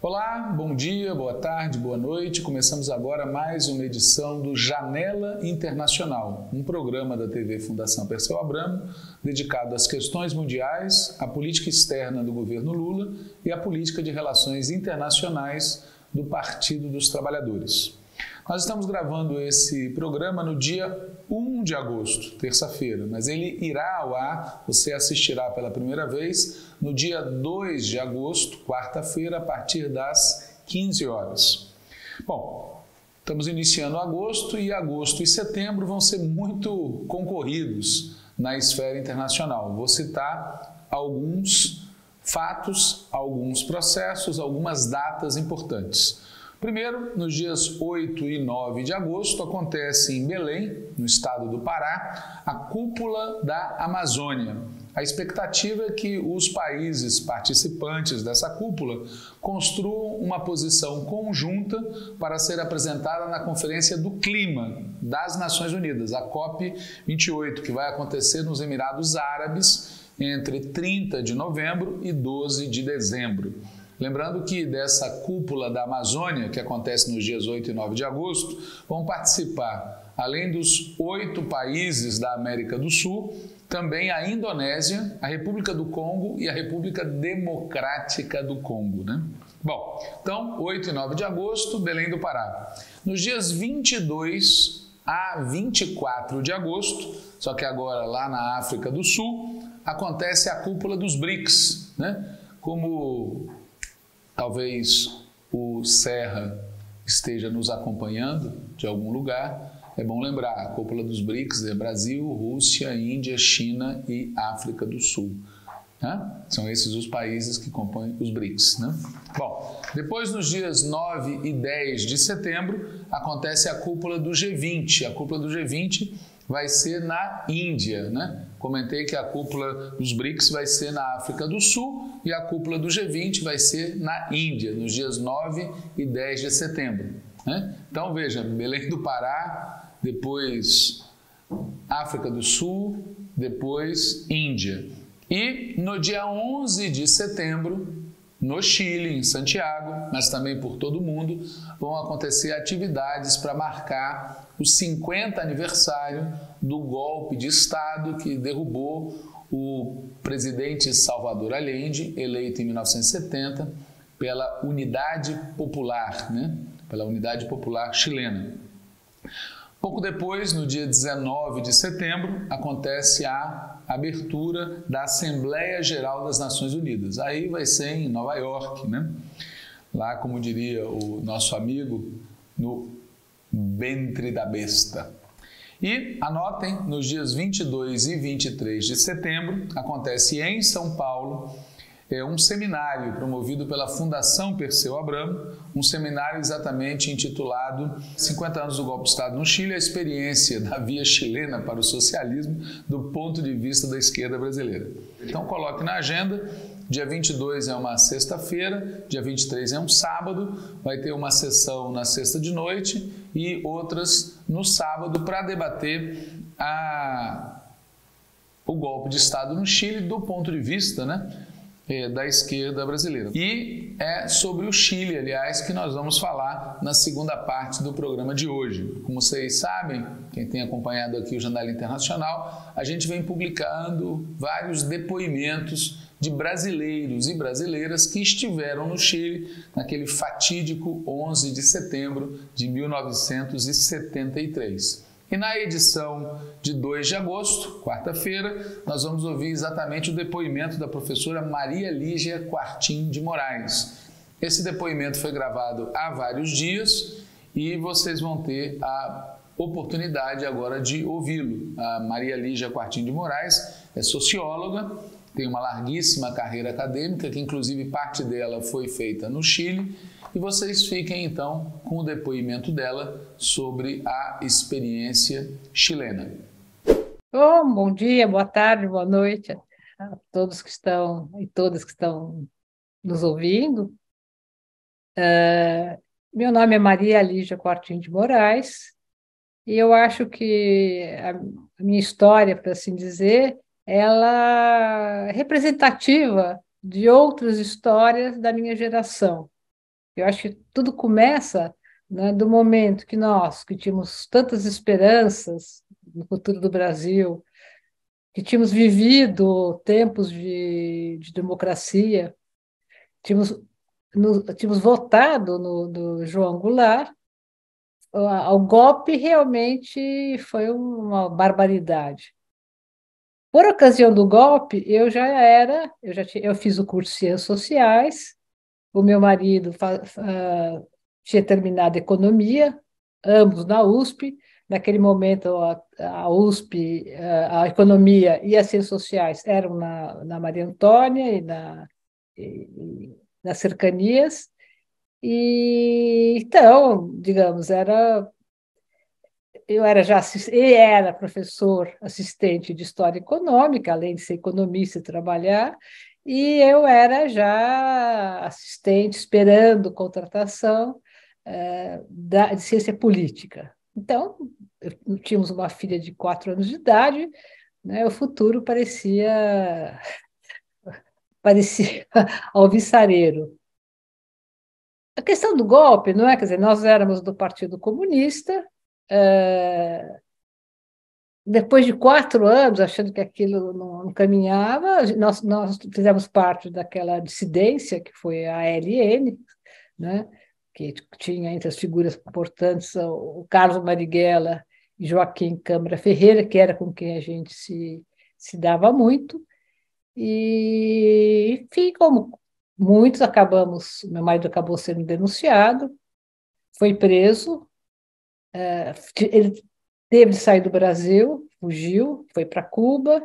Olá, bom dia, boa tarde, boa noite. Começamos agora mais uma edição do Janela Internacional, um programa da TV Fundação Perseu Abramo dedicado às questões mundiais, à política externa do governo Lula e à política de relações internacionais do Partido dos Trabalhadores. Nós estamos gravando esse programa no dia 1 de agosto, terça-feira, mas ele irá ao ar, você assistirá pela primeira vez no dia 2 de agosto, quarta-feira, a partir das 15 horas. Bom, estamos iniciando agosto e agosto e setembro vão ser muito concorridos na esfera internacional. Vou citar alguns fatos, alguns processos, algumas datas importantes. Primeiro, nos dias 8 e 9 de agosto, acontece em Belém, no estado do Pará, a Cúpula da Amazônia. A expectativa é que os países participantes dessa cúpula construam uma posição conjunta para ser apresentada na Conferência do Clima das Nações Unidas, a COP28, que vai acontecer nos Emirados Árabes entre 30 de novembro e 12 de dezembro. Lembrando que dessa cúpula da Amazônia, que acontece nos dias 8 e 9 de agosto, vão participar, além dos oito países da América do Sul, também a Indonésia, a República do Congo e a República Democrática do Congo. Né? Bom, então, 8 e 9 de agosto, Belém do Pará. Nos dias 22 a 24 de agosto, só que agora lá na África do Sul, acontece a cúpula dos BRICS, né? Como Talvez o Serra esteja nos acompanhando de algum lugar. É bom lembrar, a cúpula dos BRICS é Brasil, Rússia, Índia, China e África do Sul. Né? São esses os países que compõem os BRICS. Né? Bom, depois nos dias 9 e 10 de setembro acontece a cúpula do G20. A cúpula do G20 vai ser na Índia, né? Comentei que a cúpula dos BRICS vai ser na África do Sul e a cúpula do G20 vai ser na Índia, nos dias 9 e 10 de setembro. Né? Então veja, Belém do Pará, depois África do Sul, depois Índia. E no dia 11 de setembro, no Chile, em Santiago, mas também por todo o mundo, vão acontecer atividades para marcar o 50 aniversário do golpe de Estado que derrubou o presidente Salvador Allende, eleito em 1970 pela Unidade Popular, né? pela Unidade Popular Chilena. Pouco depois, no dia 19 de setembro, acontece a abertura da Assembleia Geral das Nações Unidas. Aí vai ser em Nova York, né? Lá, como diria o nosso amigo, no ventre da besta. E anotem, nos dias 22 e 23 de setembro, acontece em São Paulo é, um seminário promovido pela Fundação Perseu Abramo, um seminário exatamente intitulado 50 anos do golpe de Estado no Chile, a experiência da via chilena para o socialismo do ponto de vista da esquerda brasileira. Então coloque na agenda, dia 22 é uma sexta-feira, dia 23 é um sábado, vai ter uma sessão na sexta de noite e outras no sábado para debater a o golpe de Estado no Chile do ponto de vista, né, eh, da esquerda brasileira. E é sobre o Chile, aliás, que nós vamos falar na segunda parte do programa de hoje. Como vocês sabem, quem tem acompanhado aqui o Jornal Internacional, a gente vem publicando vários depoimentos de brasileiros e brasileiras que estiveram no Chile naquele fatídico 11 de setembro de 1973. E na edição de 2 de agosto, quarta-feira, nós vamos ouvir exatamente o depoimento da professora Maria Lígia Quartim de Moraes. Esse depoimento foi gravado há vários dias e vocês vão ter a oportunidade agora de ouvi-lo. A Maria Lígia Quartim de Moraes é socióloga, tem uma larguíssima carreira acadêmica, que inclusive parte dela foi feita no Chile e vocês fiquem então com o depoimento dela sobre a experiência chilena. Bom, oh, bom dia, boa tarde, boa noite a todos que estão e todas que estão nos ouvindo. Uh, meu nome é Maria Lígia Quartinho de Moraes e eu acho que a minha história, para assim dizer, ela é representativa de outras histórias da minha geração. Eu acho que tudo começa né, do momento que nós, que tínhamos tantas esperanças no futuro do Brasil, que tínhamos vivido tempos de, de democracia, tínhamos, no, tínhamos votado no, no João Goulart, o golpe realmente foi uma barbaridade. Por ocasião do golpe, eu já era, eu já tinha, eu fiz o curso de ciências sociais, o meu marido uh, tinha terminado economia, ambos na USP. Naquele momento, a, a USP, a, eh, a economia e as ciências sociais eram na, na Maria Antônia e, na, e, nas cercanias. E então, digamos, era eu era já e era professor assistente de história econômica, além de ser economista e trabalhar, e eu era já assistente esperando contratação é, da, de ciência política. Então, eu, tínhamos uma filha de quatro anos de idade, né, o futuro parecia parecia alvissareiro. A questão do golpe, não é? Quer dizer, nós éramos do Partido Comunista, eh, depois de quatro anos, achando que aquilo não, não caminhava, nós, nós fizemos parte daquela dissidência que foi a LN, né? que tinha entre as figuras importantes o Carlos Marighella e Joaquim Câmara Ferreira, que era com quem a gente se, se dava muito. E, enfim, como muitos acabamos, meu marido acabou sendo denunciado, foi preso, eh, ele teve de sair do Brasil, fugiu, foi para Cuba.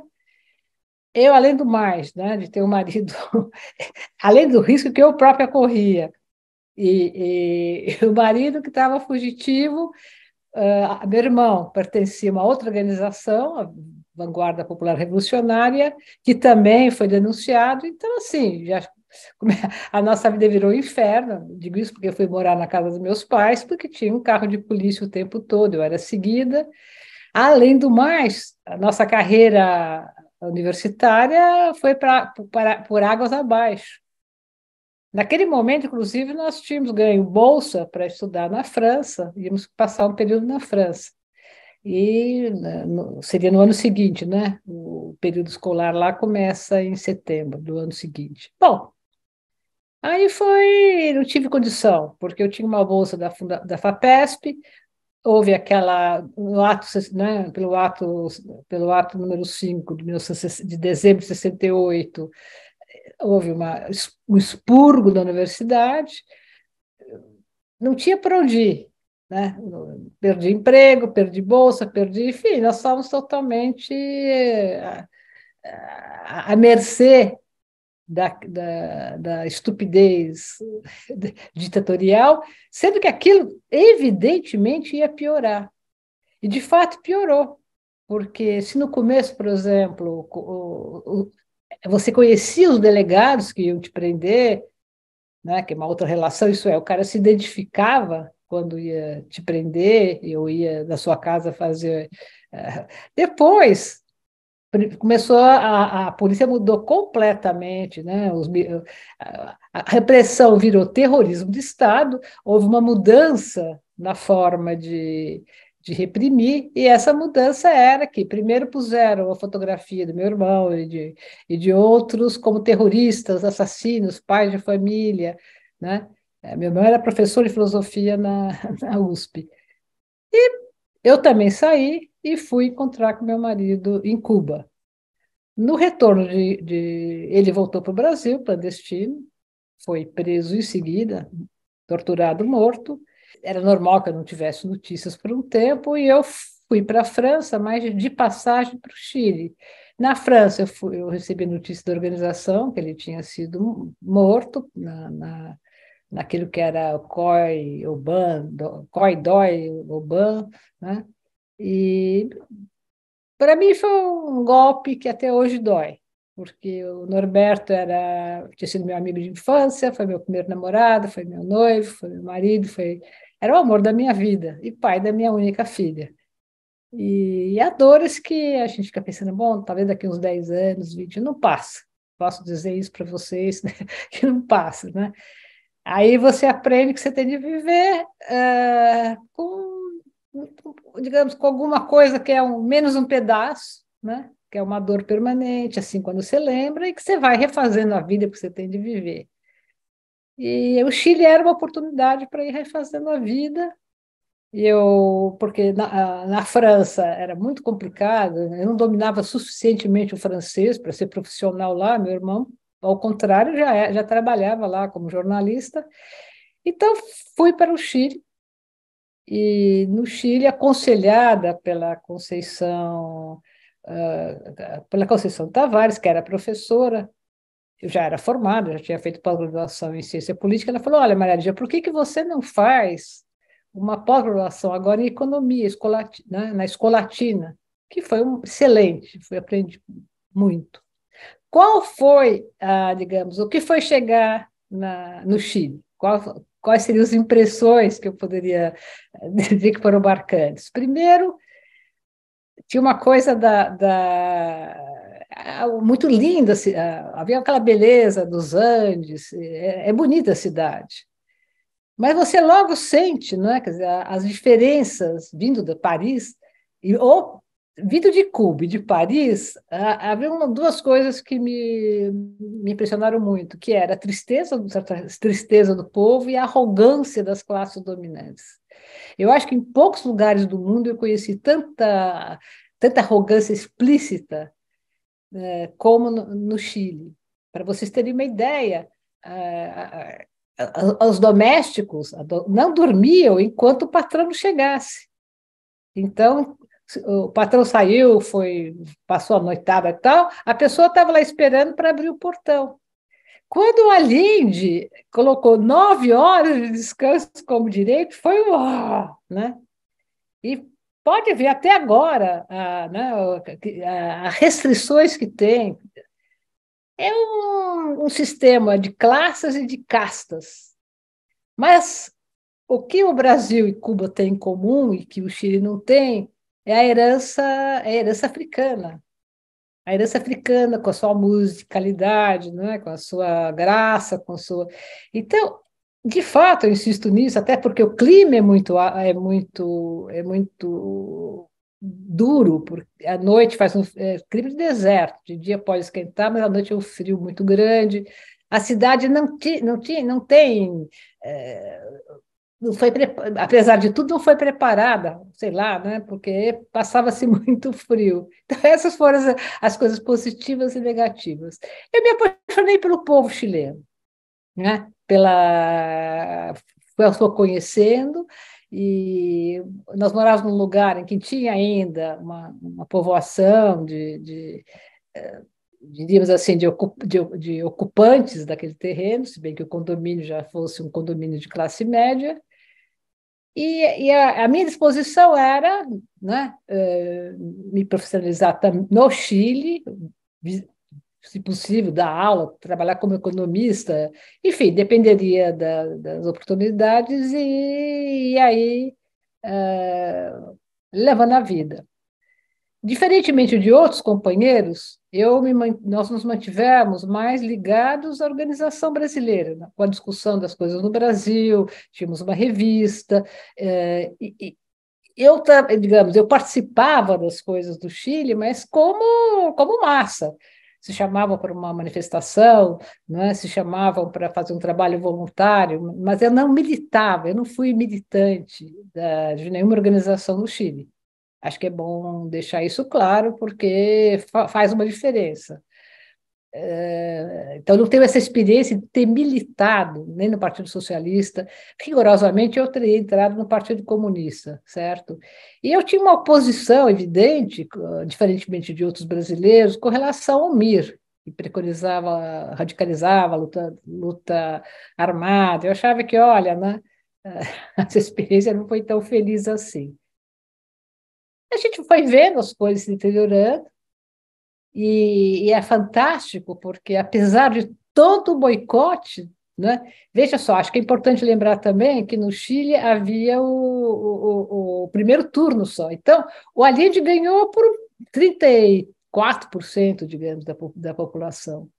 Eu, além do mais, né, de ter um marido, além do risco que eu própria corria, e, e o marido que estava fugitivo, uh, meu irmão pertencia a uma outra organização, a Vanguarda Popular Revolucionária, que também foi denunciado. Então, assim, já A nossa vida virou um inferno. Digo isso porque eu fui morar na casa dos meus pais, porque tinha um carro de polícia o tempo todo, eu era seguida. Além do mais, a nossa carreira universitária foi pra, pra por águas abaixo. Naquele momento, inclusive, nós tínhamos ganho bolsa para estudar na França, íamos passar um período na França. E né, no, seria no ano seguinte, né? O período escolar lá começa em setembro do ano seguinte. Bom, Aí foi, não tive condição, porque eu tinha uma bolsa da, da FAPESP, houve aquela, no ato, né, pelo, ato, pelo ato número 5 de, 19, de dezembro de 68, houve uma, um expurgo da universidade, não tinha para onde ir, né? Perdi emprego, perdi bolsa, perdi, enfim, nós estávamos totalmente à, eh, à mercê da, da, da estupidez ditatorial, sendo que aquilo evidentemente ia piorar. E de fato piorou, porque se no começo, por exemplo, o, o, você conhecia os delegados que iam te prender, né, que é uma outra relação, isso é, o cara se identificava quando ia te prender, eu ia na sua casa fazer. Eh, depois, começou a, a, polícia mudou completamente, né? Os, a, repressão virou terrorismo de Estado, houve uma mudança na forma de, de reprimir, e essa mudança era que primeiro puseram a fotografia do meu irmão e de, e de outros como terroristas, assassinos, pais de família, né? É, meu irmão era professor de filosofia na, na USP. E eu também saí e fui encontrar com meu marido em Cuba. No retorno de, de ele voltou para o Brasil, clandestino, foi preso em seguida, torturado, morto. Era normal que eu não tivesse notícias por um tempo e eu fui para a França, mas de passagem para o Chile. Na França, eu, fui, eu, recebi notícia da organização que ele tinha sido morto na, na, naquilo que era COI, OBAN, BAN, COI, DOI, OBAN, né? E para mim foi um golpe que até hoje dói, porque o Norberto era tinha sido meu amigo de infância, foi meu primeiro namorado, foi meu noivo, foi meu marido, foi era o amor da minha vida e pai da minha única filha. E, e há dores que a gente fica pensando, bom, talvez daqui uns 10 anos, 20, não passa. Posso dizer isso para vocês, né? que não passa, né? Aí você aprende que você tem de viver é, com, digamos, com alguma coisa que é um, menos um pedaço, né? que é uma dor permanente, assim, quando você lembra, e que você vai refazendo a vida que você tem de viver. E o Chile era uma oportunidade para ir refazendo a vida. Eu, porque na, na, França era muito complicado, né? eu não dominava suficientemente o francês para ser profissional lá, meu irmão ao contrário, já, é, já trabalhava lá como jornalista. Então, fui para o Chile. E no Chile, aconselhada pela Conceição, uh, pela Conceição Tavares, que era professora, eu já era formada, já tinha feito pós-graduação em ciência política, ela falou: Olha, Maria Lígia, por que, que você não faz uma pós-graduação agora em economia escola, né, na escolatina? Que foi um, excelente, fui aprendi muito. Qual foi, ah, digamos, o que foi chegar na, no Chile? Qual, quais seriam as impressões que eu poderia eh, dizer que foram marcantes? Primeiro, tinha uma coisa da, da muito linda, assim, havia aquela beleza dos Andes, é, é, bonita a cidade. Mas você logo sente, não é? Dizer, as diferenças vindo de Paris, e, ou Vindo de Cuba de Paris, havia duas coisas que me, me impressionaram muito, que era a tristeza, a tristeza do povo e a arrogância das classes dominantes. Eu acho que em poucos lugares do mundo eu conheci tanta, tanta arrogância explícita né, como no, no Chile. Para vocês terem uma ideia, os domésticos não dormiam enquanto o patrão chegasse. Então, o patrão saiu, foi passou a noitada e tal, a pessoa estava lá esperando para abrir o portão. Quando a Linde colocou nove horas de descanso como direito, foi o né? E pode ver até agora a, né, a, a restrições que tem. É um, um sistema de classes e de castas. Mas o que o Brasil e Cuba têm em comum e que o Chile não tem é a herança, é a herança africana. A herança africana com a sua musicalidade, né? com a sua graça, com a sua. Então, de fato, eu insisto nisso, até porque o clima é muito é muito é muito duro, porque à noite faz um é, clima de deserto, de dia pode esquentar, mas à noite é um frio muito grande. A cidade não, ti, não, ti, não tem é, não foi apesar de tudo não foi preparada, sei lá, né? Porque passava-se muito frio. Então essas foram as, as, coisas positivas e negativas. Eu me apaixonei pelo povo chileno, né? Pela eu estou conhecendo e nós morávamos num lugar em que tinha ainda uma, uma povoação de, de eh, diríamos assim, de, ocupantes daquele terreno, se bem que o condomínio já fosse um condomínio de classe média, e, e a, a, minha disposição era né, eh, me profissionalizar no Chile, se possível, dar aula, trabalhar como economista, enfim, dependeria da, das oportunidades e, e aí uh, levando a vida. Diferentemente de outros companheiros, eu me, nós nos mantivemos mais ligados à organização brasileira, né? com a discussão das coisas no Brasil, tínhamos uma revista, é, e, e, eu, digamos, eu participava das coisas do Chile, mas como, como massa. Se chamavam para uma manifestação, né? se chamavam para fazer um trabalho voluntário, mas eu não militava, eu não fui militante da, de nenhuma organização no Chile. Acho que é bom deixar isso claro, porque fa faz uma diferença. É, então, não tenho essa experiência de ter militado nem no Partido Socialista, rigorosamente eu teria entrado no Partido Comunista, certo? E eu tinha uma oposição evidente, diferentemente de outros brasileiros, com relação ao MIR, que preconizava, radicalizava a luta, luta armada. Eu achava que, olha, né, essa experiência não foi tão feliz assim. A gente foi vendo as coisas se deteriorando, e, e é fantástico, porque apesar de todo o boicote, né? Veja só, acho que é importante lembrar também que no Chile havia o, o, o primeiro turno só. Então, o Allende ganhou por 34%, digamos, da, da população.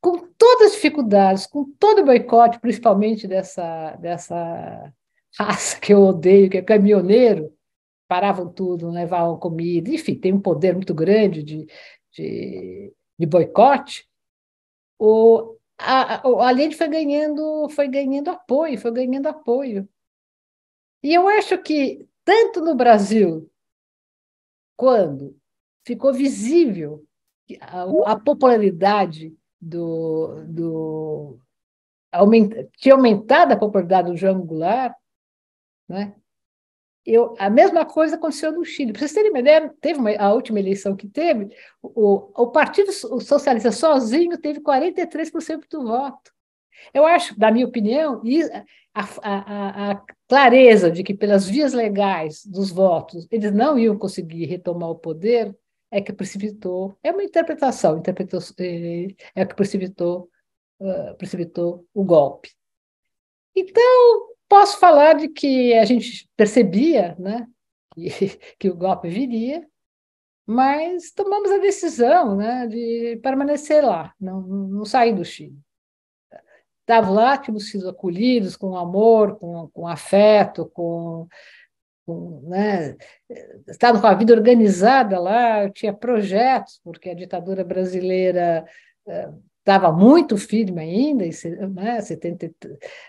Com todas as dificuldades, com todo o boicote, principalmente dessa, dessa raça que eu odeio, que é caminhoneiro, paravam tudo, levavam comida, enfim, tem um poder muito grande de, de, de boicote, o, a, a foi ganhando, foi ganhando apoio, foi ganhando apoio. E eu acho que, tanto no Brasil, quando ficou visível a, a popularidade do, do aumenta, tinha aumentado a popularidade do João Goulart, né? eu, a mesma coisa aconteceu no Chile. Para vocês terem uma ideia, teve uma, a última eleição que teve, o, o Partido Socialista sozinho teve 43% do voto. Eu acho, da minha opinião, a, a, a, clareza de que pelas vias legais dos votos eles não iam conseguir retomar o poder é que precipitou, é uma interpretação, interpretou, é, é que precipitou, uh, precipitou o golpe. Então, Posso falar de que a gente percebia né, que, que o golpe viria, mas tomamos a decisão né, de permanecer lá, não, não sair do Chile. Estava lá, tínhamos sido acolhidos com amor, com, com afeto, com, né, estava com a vida organizada lá, eu tinha projetos, porque a ditadura brasileira eh, estava muito firme ainda, e, né, 70,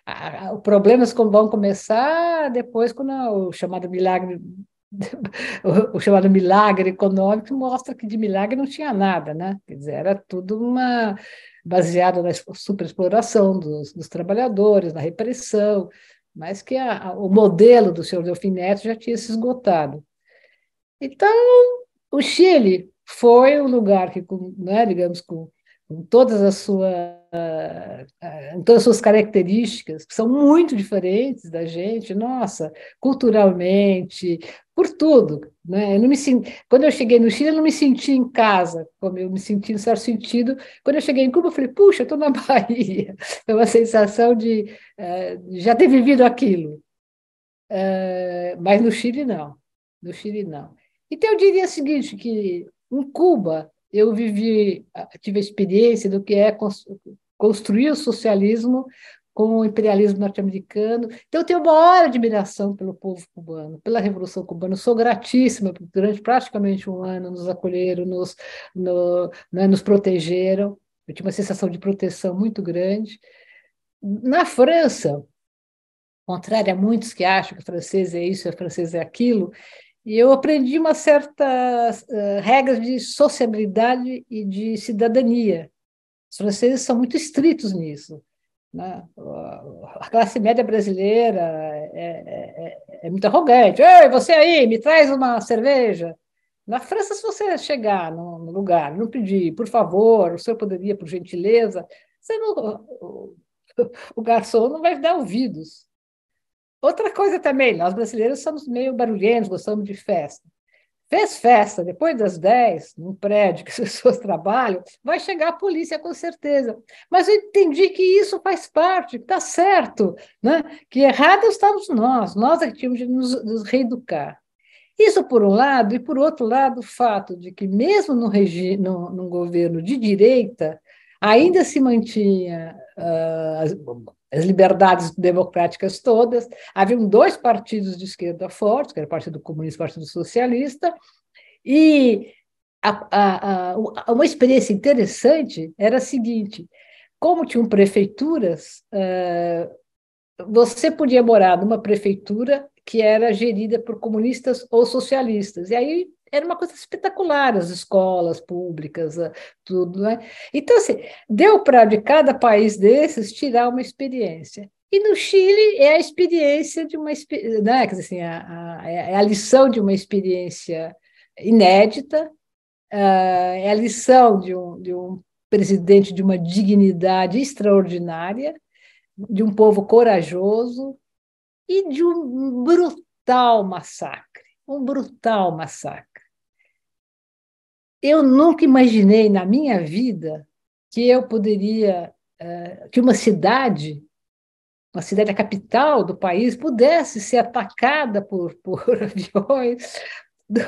a, a, problemas é vão começar depois quando o chamado milagre o, chamado milagre econômico mostra que de milagre não tinha nada, né? Quer dizer, era tudo uma baseado na superexploração dos, dos trabalhadores, na repressão, mas que a, o modelo do senhor Delfim Neto já tinha se esgotado. Então, o Chile foi um lugar que, né, digamos, com com todas as suas, eh, eh, todas as suas características, que são muito diferentes da gente, nossa, culturalmente, por tudo. Né? Eu não me senti, quando eu cheguei no Chile, eu não me senti em casa, como eu me senti em certo sentido. Quando eu cheguei em Cuba, eu falei, puxa, estou na Bahia. é uma sensação de eh, já ter vivido aquilo. mas no Chile, não. No Chile, não. Então, eu diria o seguinte, que em Cuba, eu vivi, ah, tive a experiência do que é construir o socialismo com o imperialismo norte-americano. Então, eu tenho uma maior admiração pelo povo cubano, pela Revolução Cubana. Eu sou gratíssima, porque durante praticamente um ano nos acolheram, nos, no, né, nos protegeram. Eu tinha uma sensação de proteção muito grande. Na França, contrário a muitos que acham que francês é isso, o francês é aquilo, e eu aprendi uma certa uh, de sociabilidade e de cidadania. Os franceses são muito estritos nisso. Né? A classe média brasileira é, é, é, é muito arrogante. Ei, você aí, me traz uma cerveja. Na França, se você chegar no lugar, não pedir, por favor, o senhor poderia, por gentileza, você não, o, o garçom não vai dar ouvidos. Outra coisa também, nós brasileiros somos meio barulhentos, gostamos de festa. Fez festa depois das 10, num prédio que as pessoas trabalham, vai chegar a polícia com certeza. Mas eu entendi que isso faz parte, que está certo, né? que errado estamos nós, nós é que tínhamos de nos, nos reeducar. Isso por um lado, e por outro lado, o fato de que, mesmo no regi num governo de direita, ainda se mantinha uh, as, liberdades democráticas todas. Haviam dois partidos de esquerda fortes, que era o Partido Comunista e o Partido Socialista, e a, a, a, uma experiência interessante era a seguinte, como tinham prefeituras, uh, você podia morar numa prefeitura que era gerida por comunistas ou socialistas. E aí era uma coisa espetacular, as escolas públicas, eh, tudo, né? Então, assim, deu para de cada país desses tirar uma experiência. E no Chile é a experiência de uma, né? Quer dizer, assim, a, a, é a lição de uma experiência inédita, eh, é a lição de um, de um presidente de uma dignidade extraordinária, de um povo corajoso e de um brutal massacre um brutal massacre eu nunca imaginei na minha vida que eu poderia, é, que uma cidade, uma cidade, a capital do país, pudesse ser atacada por, por aviões do,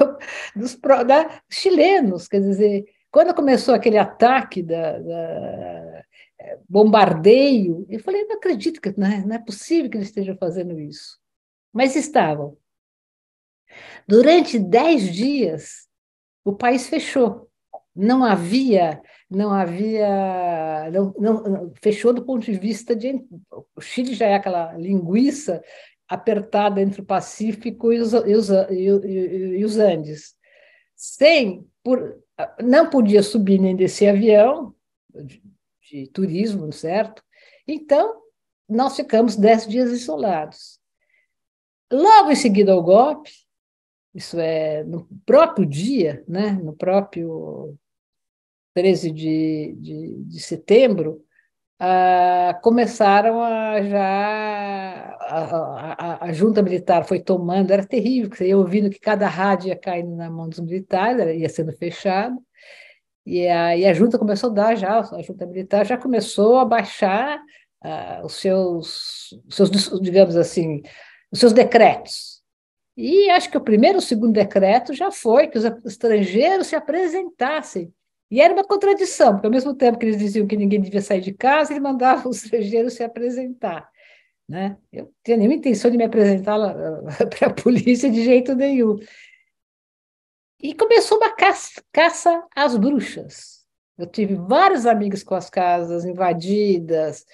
dos da, né, chilenos. Quer dizer, quando começou aquele ataque da, da é, bombardeio, eu falei, não acredito, que não é, não é possível que eles estejam fazendo isso. Mas estavam. Durante dez dias, o país fechou. Não havia, não havia, não, não, fechou do ponto de vista de. O Chile já é aquela linguiça apertada entre o Pacífico e os, e os, e, e, os Andes. Sem, por, não podia subir nem descer avião de, de turismo, certo? Então, nós ficamos dez dias isolados. Logo em seguida ao golpe, isso é no próprio dia, né, no próprio 13 de, de, de setembro, ah, começaram a já. A, a, a, junta militar foi tomando, era terrível, você ia ouvindo que cada rádio ia caindo na mão dos militares, ia sendo fechado, e a, e a junta começou a dar já, a junta militar já começou a baixar ah, os seus, seus, digamos assim, os seus decretos, e acho que o primeiro ou segundo decreto já foi que os estrangeiros se apresentassem. E era uma contradição, porque ao mesmo tempo que eles diziam que ninguém devia sair de casa, eles mandavam os estrangeiros se apresentar. Né? Eu não tinha nenhuma intenção de me apresentar para a polícia de jeito nenhum. E começou uma caça, caça às bruxas. Eu tive vários amigos com as casas invadidas,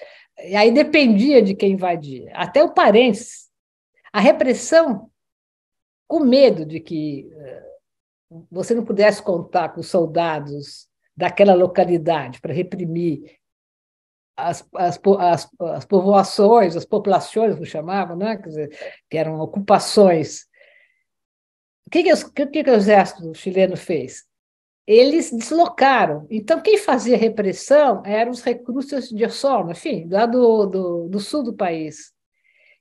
e aí dependia de quem invadia, até o parentes. A repressão com medo de que eh, você não pudesse contar com os soldados daquela localidade para reprimir as, as, as, as, povoações, as populações, como chamavam, né? Dizer, que eram ocupações. O que, que, o, que, que o exército chileno fez? Eles deslocaram. Então, quem fazia repressão eram os recrutas de Osorno, enfim, é assim? lá do, do, do sul do país.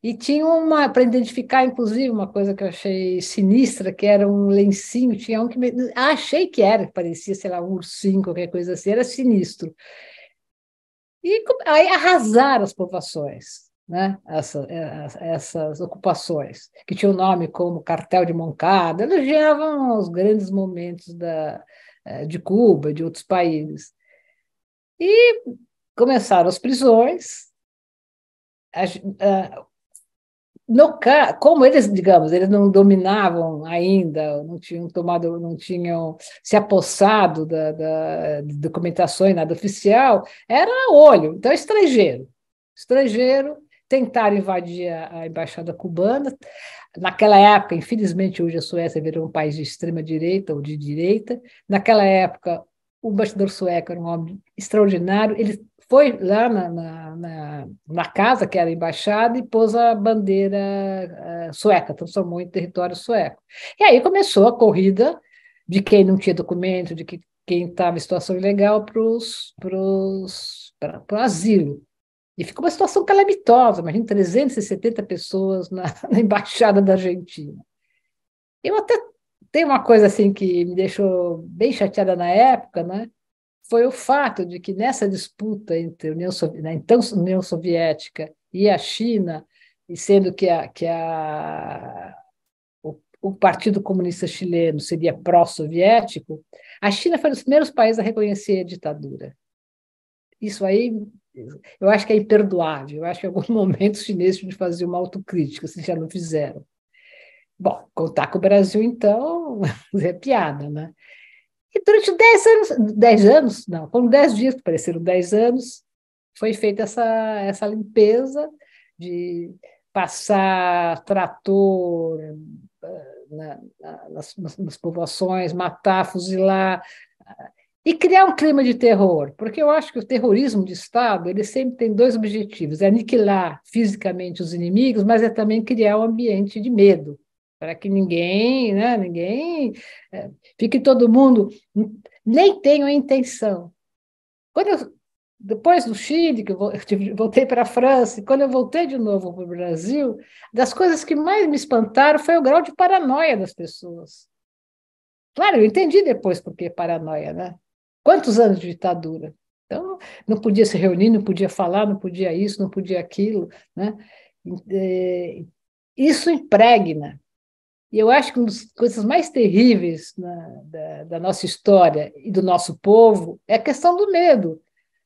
E tinha uma, para identificar, inclusive, uma coisa que eu achei sinistra, que era um lencinho, tinha um que. Me, ah, achei que era, parecia, sei lá, um ursinho, qualquer coisa assim, era sinistro. E aí arrasaram as povoações, né? Essa, é, essas ocupações, que tinham nome como Cartel de Moncada, elogiavam os grandes momentos da, é, de Cuba, de outros países. E começaram as prisões, a, a, no, como eles, digamos, eles não dominavam ainda, não tinham tomado, não tinham se apossado da, da de documentação e nada oficial, era olho, então estrangeiro. Estrangeiro tentaram invadir a embaixada cubana. Naquela época, infelizmente, hoje a Suécia virou um país de extrema direita ou de direita. Naquela época, o bastidor sueco era um homem extraordinário. Ele foi lá na, na, na, na, casa, que era embaixada, e pôs a bandeira uh, sueca, transformou então em território sueco. E aí começou a corrida de quem não tinha documento, de que, quem estava em situação ilegal, para o asilo. E ficou uma situação calamitosa, imagina 370 pessoas na, na embaixada da Argentina. Eu até tenho uma coisa assim que me deixou bem chateada na época, né? foi o fato de que nessa disputa entre a União Soviética, né, então União Soviética e a China, e sendo que, a, que a, o, o Partido Comunista Chileno seria pró-soviético, a China foi um dos primeiros países a reconhecer a ditadura. Isso aí eu acho que é imperdoável. Eu acho que em algum momento os chineses tinham de fazer uma autocrítica, se já não fizeram. Bom, contar com o Brasil, então, é piada, né? E durante 10 anos, 10 anos, não, foram 10 dias, pareceram 10 anos, foi feita essa, essa limpeza de passar trator ah, na, na, nas, nas povoações, matar, fuzilar, e criar um clima de terror, porque eu acho que o terrorismo de Estado ele sempre tem dois objetivos: é aniquilar fisicamente os inimigos, mas é também criar um ambiente de medo para que ninguém, né, ninguém é, fique todo mundo, nem tenho intenção. Quando eu, depois do Chile, que eu voltei para a França, e quando eu voltei de novo para o Brasil, das coisas que mais me espantaram foi o grau de paranoia das pessoas. Claro, eu entendi depois por que paranoia, né? Quantos anos de ditadura? Então, não podia se reunir, não podia falar, não podia isso, não podia aquilo, né? É, isso impregna e eu acho que uma das coisas mais terríveis na, da, da nossa história e do nosso povo é a questão do medo.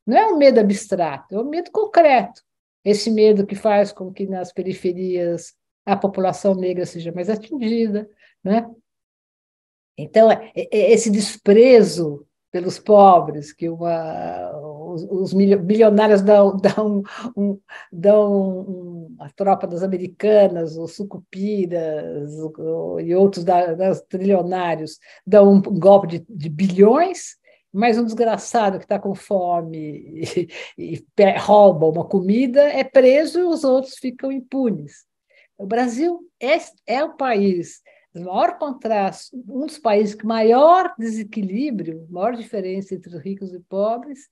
Não é um medo abstrato, é um medo concreto. Esse medo que faz com que nas periferias a população negra seja mais atingida, né? Então, é, é, esse desprezo pelos pobres, que uma, os, milionários dão, dão, um, dão a tropa das americanas, os sucupiras e outros da, das trilionários dão um golpe de, de bilhões, mas um desgraçado que está com fome e, e, e rouba uma comida é preso e os outros ficam impunes. O Brasil é, é o país o maior contraste, um dos países com maior desequilíbrio, maior diferença entre os ricos e pobres,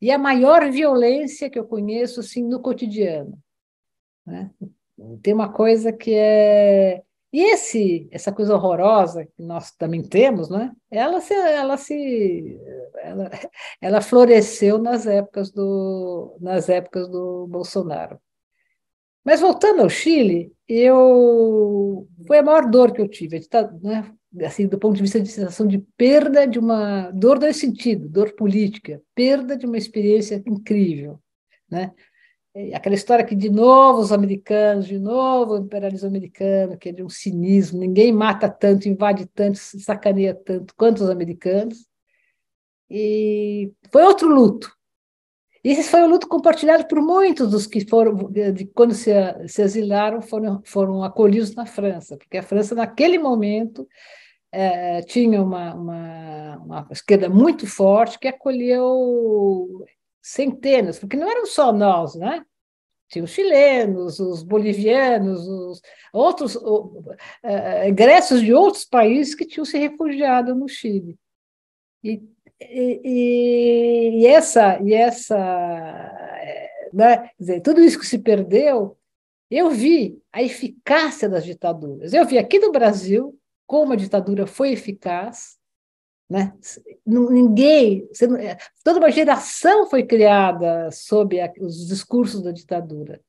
e a maior violência que eu conheço assim no cotidiano. Né? Tem uma coisa que é e esse essa coisa horrorosa que nós também temos, né? Ela se ela se ela, ela floresceu nas épocas do nas épocas do Bolsonaro. Mas voltando ao Chile, eu foi a maior dor que eu tive, tá, né? assim, do ponto de vista de sensação de perda de uma dor nesse sentido, dor política, perda de uma experiência incrível, né? Aquela história que de novo os americanos, de novo o imperialismo americano, que é de um cinismo, ninguém mata tanto, invade tanto, sacaneia tanto quanto os americanos. E foi outro luto, esse foi um luto compartilhado por muitos dos que foram, de, quando se, se asilaram, foram, foram acolhidos na França, porque a França, naquele momento, é, tinha uma, uma, uma, esquerda muito forte que acolheu centenas, porque não eram só nós, né? Tinha os chilenos, os bolivianos, os outros o, é, é, de outros países que tinham se refugiado no Chile. E e, e essa, e essa é, né? dizer, tudo isso que se perdeu, eu vi a eficácia das ditaduras. Eu vi aqui no Brasil como a ditadura foi eficaz, né? Ninguém, é, toda uma geração foi criada sob a, os discursos da ditadura.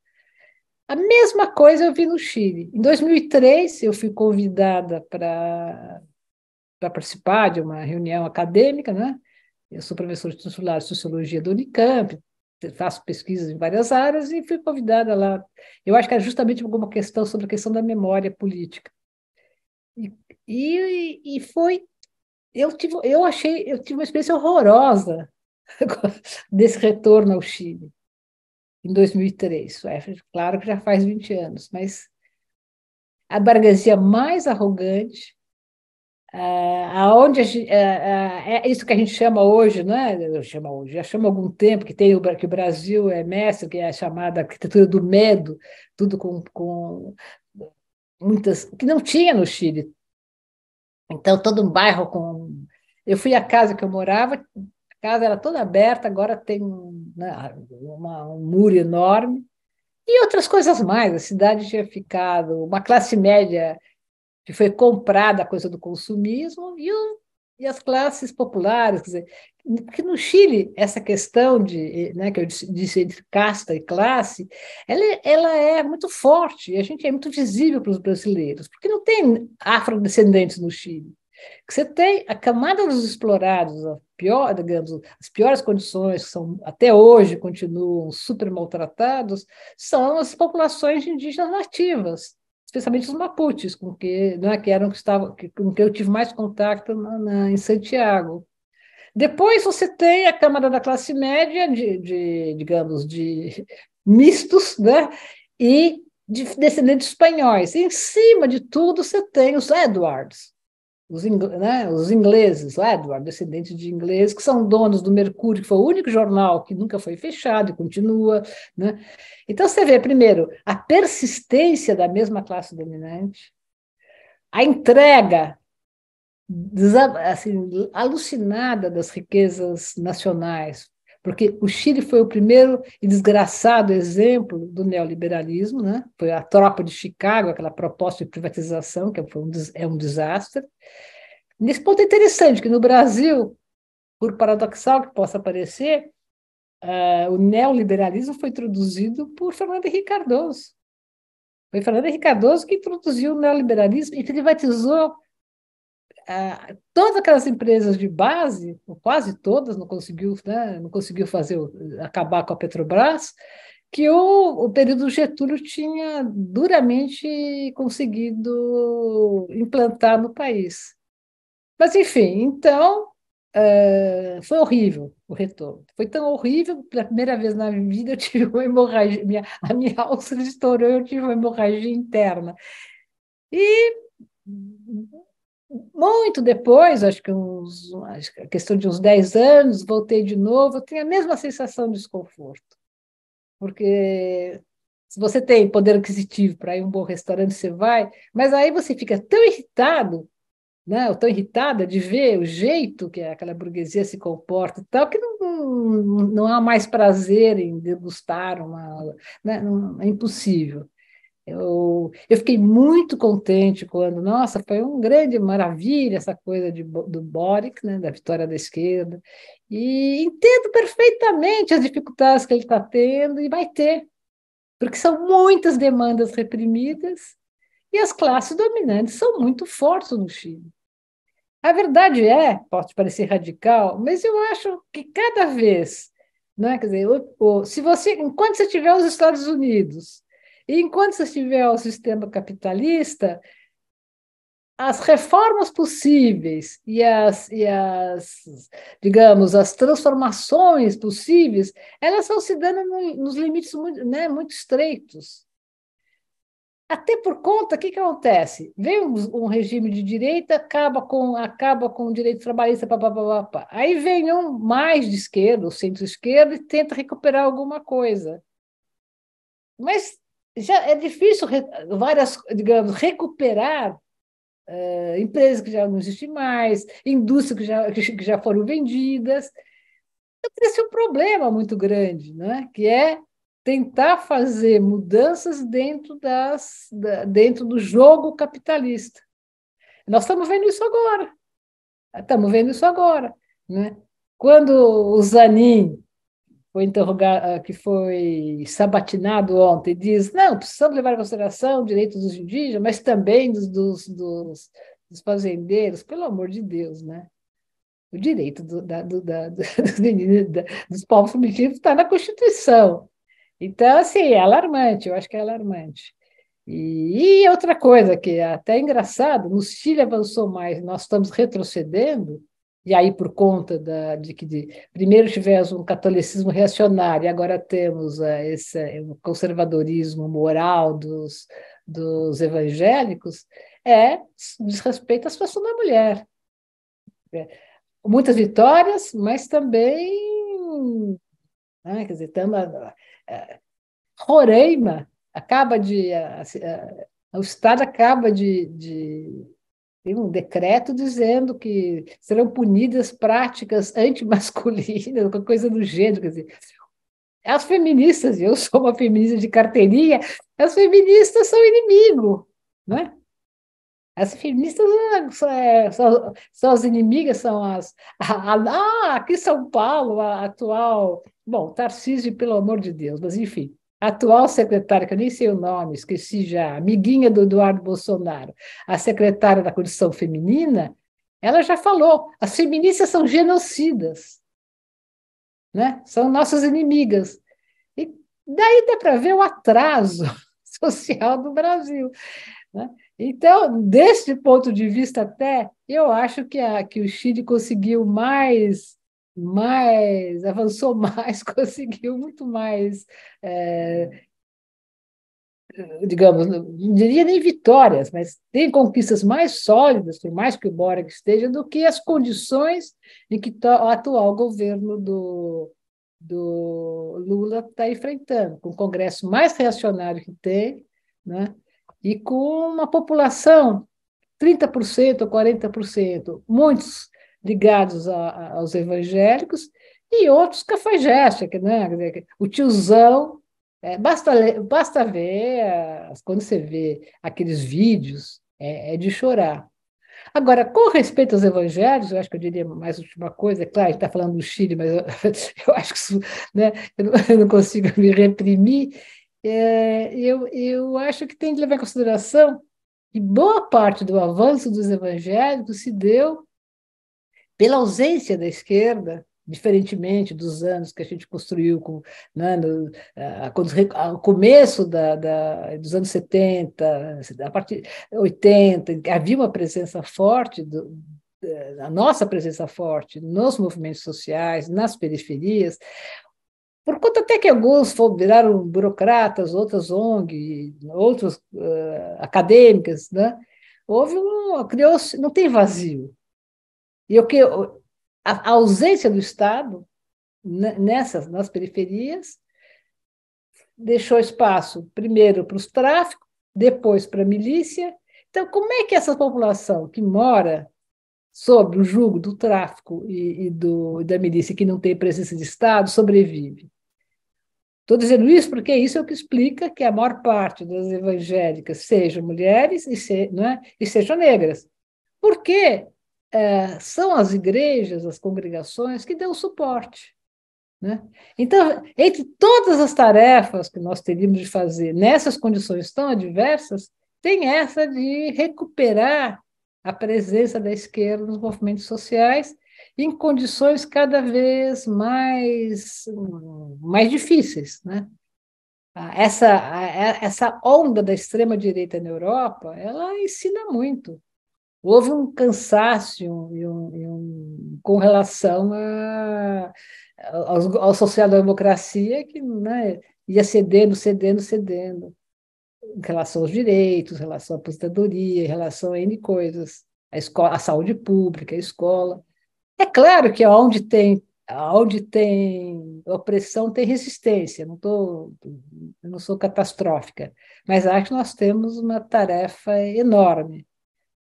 A mesma coisa eu vi no Chile. Em 2003 eu fui convidada para para participar de uma reunião acadêmica, né? Eu sou professor titular de Sociologia do Unicamp, faço pesquisas em várias áreas e fui convidada lá. Eu acho que era justamente alguma questão sobre a questão da memória política. E, e, e foi... Eu, tive, eu achei... Eu tive uma experiência horrorosa desse retorno ao Chile em 2003. É, claro que já faz 20 anos, mas a burguesia mais arrogante, ah, aonde gente, ah, ah, é isso que a gente chama hoje, não é? Chama hoje, já chama algum tempo que tem o que o Brasil é mestre, que é a chamada arquitetura do medo, tudo com, com muitas que não tinha no Chile. Então todo um bairro com, eu fui à casa que eu morava, a casa era toda aberta, agora tem né, uma, um muro enorme e outras coisas mais. A cidade tinha ficado, uma classe média que foi comprada a coisa do consumismo, e, o, e as classes populares. Quer dizer, porque no Chile, essa questão de, né, que eu disse entre casta e classe, ela, é, ela é muito forte, e a gente é muito visível para os brasileiros, porque não tem afrodescendentes no Chile. Que você tem a camada dos explorados, a pior, digamos, as piores condições que são até hoje continuam super maltratados, são as populações indígenas nativas, especialmente os mapuches, com que, né, que eram que estavam, que, com que eu tive mais contato na, na, em Santiago. Depois você tem a Câmara da Classe Média, de, de digamos, de mistos, né, e de descendentes espanhóis. E em cima de tudo você tem os Edwards, os, né, os ingleses, Edward, descendente de inglês, que são donos do Mercúrio, que foi o único jornal que nunca foi fechado e continua. Né? Então, você vê, primeiro, a persistência da mesma classe dominante, a entrega assim, alucinada das riquezas nacionais porque o Chile foi o primeiro e desgraçado exemplo do neoliberalismo, né? foi a tropa de Chicago, aquela proposta de privatização, que foi um, é um desastre. Nesse ponto é interessante que no Brasil, por paradoxal que possa parecer, uh, o neoliberalismo foi introduzido por Fernando Henrique Cardoso. Foi Fernando Henrique Cardoso que introduziu o neoliberalismo e privatizou todas aquelas empresas de base, ou quase todas, não conseguiu, né, não conseguiu fazer acabar com a Petrobras, que o, o período Getúlio tinha duramente conseguido implantar no país. Mas, enfim, então Uh, foi horrível o retorno. Foi tão horrível que pela primeira vez na vida eu tive uma hemorragia, minha, a minha alça estourou, eu tive uma hemorragia interna. E muito depois, acho que uns, acho que a questão de uns 10 anos, voltei de novo, eu tenho a mesma sensação de desconforto. Porque se você tem poder aquisitivo para ir a um bom restaurante, você vai, mas aí você fica tão irritado, né, ou tão irritada de ver o jeito que aquela burguesia se comporta e tal, que não, não, não há mais prazer em degustar uma. Né, não, é impossível. Eu, eu fiquei muito contente quando, nossa, foi uma grande maravilha essa coisa de, do Boric, né, da vitória da esquerda, e entendo perfeitamente as dificuldades que ele está tendo e vai ter, porque são muitas demandas reprimidas e as classes dominantes são muito fortes no Chile. A verdade é, pode parecer radical, mas eu acho que cada vez, né, quer dizer, se você, enquanto você tiver os Estados Unidos e enquanto você tiver o sistema capitalista, as reformas possíveis e as, e as, digamos, as transformações possíveis, elas são se dando no, nos limites muito, né, muito estreitos. Até por conta, o que, que acontece? Vem um, um, regime de direita, acaba com, acaba com o direito trabalhista, pá, pá, pá, pá. aí vem um mais de esquerda, o centro-esquerda, e tenta recuperar alguma coisa. Mas já é difícil várias, digamos, recuperar uh, empresas que já não existem mais, indústrias que já, que, já foram vendidas. Então, esse é um problema muito grande, né? que é tentar fazer mudanças dentro, das, da, dentro do jogo capitalista. Nós estamos vendo isso agora. Estamos vendo isso agora. Né? Quando o Zanin foi interrogado, ah, que foi sabatinado ontem, diz, não, precisamos levar em consideração os direitos dos indígenas, mas também dos, dos, dos, dos fazendeiros, pelo amor de Deus, né? O direito do, da, do, da, do, dos povos primitivos está na Constituição. Então, assim, é alarmante, eu acho que é alarmante. E, e outra coisa que é até engraçado, no Chile avançou mais, nós estamos retrocedendo, e aí por conta da, de que de, primeiro tivemos um catolicismo reacionário, e agora temos uh, esse eh, um conservadorismo moral dos, dos evangélicos, é desrespeito à situação da mulher. É, muitas vitórias, mas também, né, quer dizer, tamo, é, eh, Roraima acaba de, o Estado acaba de, de tem um decreto dizendo que serão punidas práticas antimasculinas, alguma coisa do gênero. Quer dizer, as feministas, eu sou uma feminista de carteirinha, as feministas são inimigo, né? As feministas são, ah, é, são, são as inimigas, são as. Ah, aqui em São Paulo, a atual. Bom, Tarcísio, pelo amor de Deus, mas enfim atual secretária, que eu nem sei o nome, esqueci já, amiguinha do Eduardo Bolsonaro, a secretária da Condição Feminina, ela já falou: as feministas são genocidas, né? são nossas inimigas. E daí dá para ver o atraso social do Brasil. Né? Então, deste ponto de vista, até eu acho que, a, que o Chile conseguiu mais mais, avançou mais, conseguiu muito mais, é, digamos, não diria nem vitórias, mas tem conquistas mais sólidas, por mais que o Boric esteja, do que as condições em que o atual governo do, do Lula está enfrentando, com o Congresso mais reacionário que tem, né? e com uma população 30% ou 40%, muitos ligados a, a, aos evangélicos, e outros cafajeste, que, né, o tiozão, é, basta, basta ver, quando você vê aqueles vídeos, é, é de chorar. Agora, com respeito aos evangélicos, eu acho que eu diria mais última coisa, é claro, a gente está falando do Chile, mas eu, eu acho que isso, né, eu, não, eu, não, consigo me reprimir, é, eu, eu acho que tem de levar em consideração que boa parte do avanço dos evangélicos se deu pela ausência da esquerda, diferentemente dos anos que a gente construiu com, né, no, ao ah, ah, começo da, da, dos anos 70, a partir 80, havia uma presença forte do, eh, a nossa presença forte nos movimentos sociais, nas periferias, por conta até que alguns viraram burocratas, outras ONG, outras uh, acadêmicas, né? houve um, criou-se, não tem vazio, e o que a ausência do Estado nessas nas periferias deixou espaço primeiro para os tráficos, depois para a milícia. Então, como é que essa população que mora sob o jugo do tráfico e, e do, da milícia, que não tem presença de Estado, sobrevive? Estou dizendo isso porque isso é o que explica que a maior parte das evangélicas sejam mulheres e, se, é e sejam negras. por quê é, são as igrejas, as congregações que dão suporte. Né? Então, entre todas as tarefas que nós teríamos de fazer nessas condições tão adversas, tem essa de recuperar a presença da esquerda nos movimentos sociais em condições cada vez mais, mais difíceis. Né? Essa, essa onda da extrema-direita na Europa, ela ensina muito houve um cansaço e um, um, com relação à ao social-democracia que né, ia cedendo, cedendo, cedendo, em relação aos direitos, em relação à aposentadoria, em relação a N coisas, a, escola, a saúde pública, a escola. É claro que onde tem onde tem opressão tem resistência. Não tô, não sou catastrófica, mas acho que nós temos uma tarefa enorme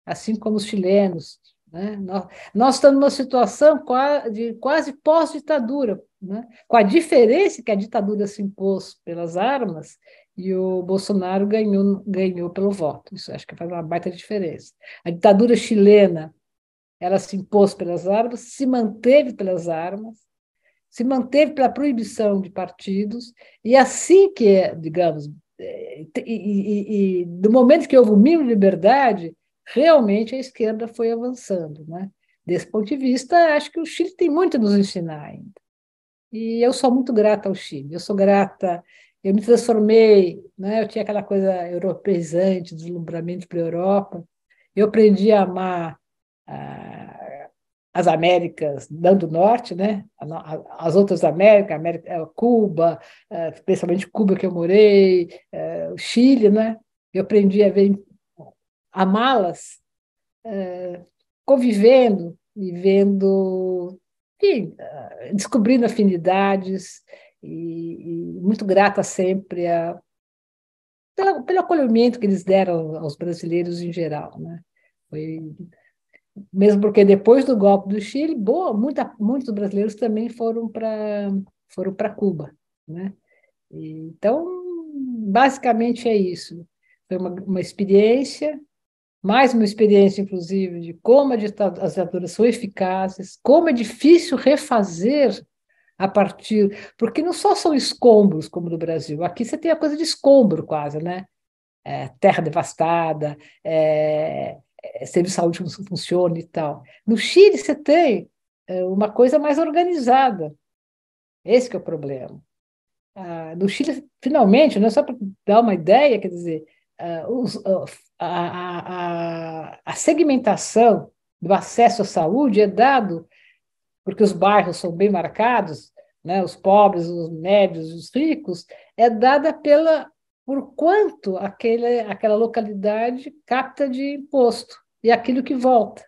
assim como os chilenos. Né? Nós, nós estamos numa situação de quase pós-ditadura, né? com a diferença que a ditadura se impôs pelas armas e o Bolsonaro ganhou, ganhou pelo voto. Isso acho que faz uma baita diferença. A ditadura chilena ela se impôs pelas armas, se manteve pelas armas, se manteve pela proibição de partidos, e assim que, é, digamos, é, e, e, e, do momento que houve o mínimo de liberdade, realmente a esquerda foi avançando. Né? Desse ponto de vista, acho que o Chile tem muito a nos ensinar ainda. E eu sou muito grata ao Chile, eu sou grata, eu me transformei, né? eu tinha aquela coisa europeizante, deslumbramento para a Europa, eu aprendi a amar ah, as Américas, dando Norte, né? as outras Américas, América, eh, Cuba, eh, principalmente Cuba que eu morei, eh, o Chile, né? eu aprendi a ver amá-las, é, convivendo, vivendo, enfim, eh, descobrindo afinidades e, e muito grata sempre a, pela, pelo acolhimento que eles deram aos brasileiros em geral, né? Foi mesmo porque depois do golpe do Chile, boa, muita, muitos brasileiros também foram para foram para Cuba, né? E, então, basicamente é isso. Foi uma, uma experiência mais uma experiência, inclusive, de como as ditaduras são eficazes, como é difícil refazer a partir. Porque não só são escombros, como no Brasil, aqui você tem a coisa de escombro quase, né? É, terra devastada, é, é, serviço de saúde não funciona e tal. No Chile você tem é, uma coisa mais organizada. Esse é o problema. Ah, no Chile, finalmente, não é só para dar uma ideia, quer dizer, eh, eh, a, a, a segmentação do acesso à saúde é dado porque os bairros são bem marcados, né, os pobres, os médios, os ricos, é dada pela por quanto aquele, aquela localidade capta de imposto e aquilo que volta.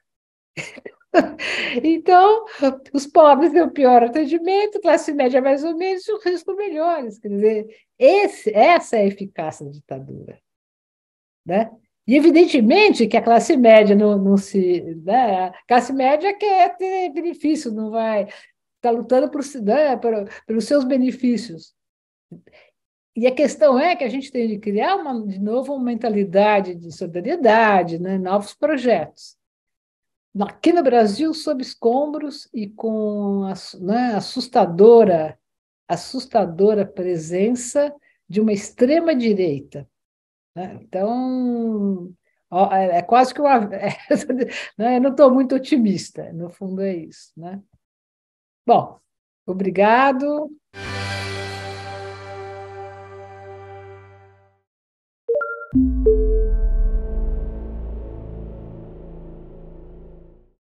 então, os pobres têm o pior atendimento, classe média mais ou menos, e o risco melhores. Quer dizer, esse, essa é a eficácia da ditadura. Né? E evidentemente que a classe média não, não se. Né? A classe média quer ter benefício, não vai. Está lutando por, né, por, pelos seus benefícios. E a questão é que a gente tem de criar, uma, de novo, uma mentalidade de solidariedade, né? novos projetos. Aqui no Brasil, sob escombros e com a né, assustadora, assustadora presença de uma extrema-direita né? Então, ó, é, é, quase que uma. É, né? Eu não estou muito otimista, no fundo é isso. Né? Bom, obrigado.